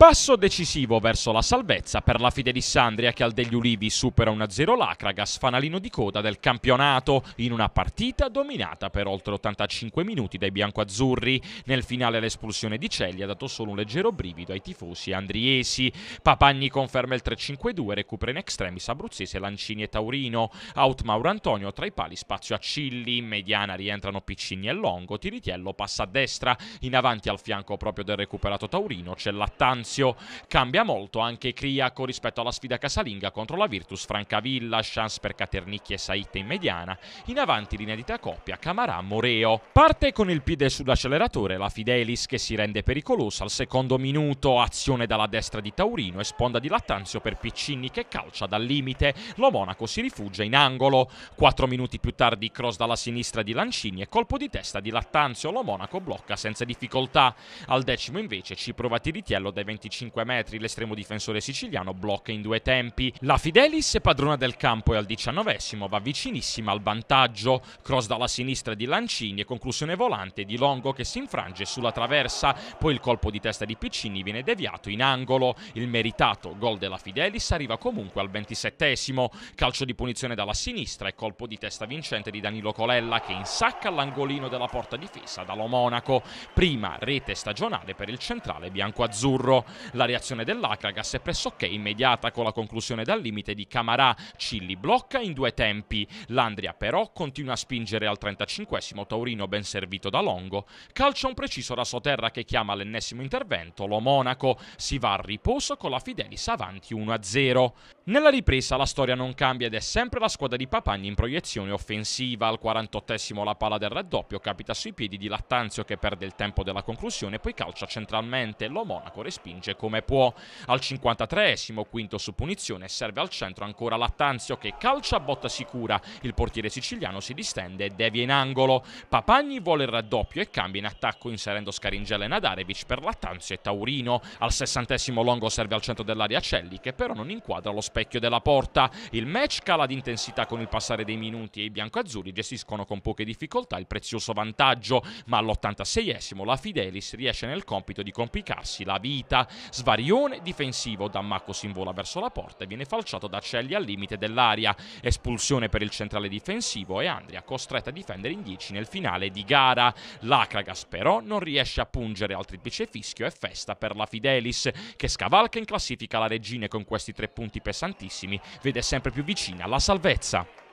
Passo decisivo verso la salvezza per la Fidelissandria che al degli Ulivi supera 1-0 l'Acragas, fanalino di coda del campionato, in una partita dominata per oltre 85 minuti dai biancoazzurri. Nel finale l'espulsione di Celli ha dato solo un leggero brivido ai tifosi andriesi. Papagni conferma il 3-5-2, recupera in extremis Abruzzese, Lancini e Taurino. Out Mauro Antonio tra i pali spazio a Cilli, in mediana rientrano Piccini e Longo, Tiritiello passa a destra, in avanti al fianco proprio del recuperato Taurino c'è Lattanzo Lazio. Cambia molto anche Criaco rispetto alla sfida casalinga contro la Virtus Francavilla, chance per Caternicchi e Saite in mediana, in avanti l'inedita coppia Camarà, Moreo. Parte con il piede sull'acceleratore la Fidelis che si rende pericolosa al secondo minuto, azione dalla destra di Taurino e sponda di Lattanzio per Piccini che calcia dal limite, lo Monaco si rifugia in angolo. Quattro minuti più tardi cross dalla sinistra di Lancini e colpo di testa di Lattanzio, lo Monaco blocca senza difficoltà. Al decimo invece ci prova Tiritiello dai 20 25 metri l'estremo difensore siciliano blocca in due tempi. La Fidelis padrona del campo e al 19 va vicinissima al vantaggio. Cross dalla sinistra di Lancini e conclusione volante di Longo che si infrange sulla traversa. Poi il colpo di testa di Piccini viene deviato in angolo. Il meritato gol della Fidelis arriva comunque al ventisettesimo. Calcio di punizione dalla sinistra e colpo di testa vincente di Danilo Colella che insacca all'angolino della porta difesa dallo Monaco. Prima rete stagionale per il centrale bianco-azzurro. La reazione dell'Akragas è pressoché immediata con la conclusione dal limite di Camarà. Cilli blocca in due tempi. L'Andria però continua a spingere al 35 Taurino ben servito da Longo. Calcia un preciso da Soterra che chiama all'ennesimo intervento. Lo Monaco si va al riposo con la Fidelis avanti 1-0. Nella ripresa la storia non cambia ed è sempre la squadra di Papagni in proiezione offensiva. Al 48 la palla del raddoppio capita sui piedi di Lattanzio che perde il tempo della conclusione poi calcia centralmente. Lo Monaco respinge respinge come può. Al 53esimo, quinto su punizione, serve al centro ancora Lattanzio che calcia a botta sicura. Il portiere siciliano si distende e devia in angolo. Papagni vuole il raddoppio e cambia in attacco inserendo Scaringella e Nadarevic per Lattanzio e Taurino. Al 60esimo Longo serve al centro dell'area Celli che però non inquadra lo specchio della porta. Il match cala di intensità con il passare dei minuti e i biancoazzurri gestiscono con poche difficoltà il prezioso vantaggio, ma all'86esimo la Fidelis riesce nel compito di complicarsi la vita. Svarione difensivo, Dammacco si invola verso la porta e viene falciato da Celli al limite dell'aria. Espulsione per il centrale difensivo e Andria costretta a difendere in 10 nel finale di gara. Lacragas però non riesce a pungere al triplice fischio e festa per la Fidelis che scavalca in classifica la Regine con questi tre punti pesantissimi vede sempre più vicina la salvezza.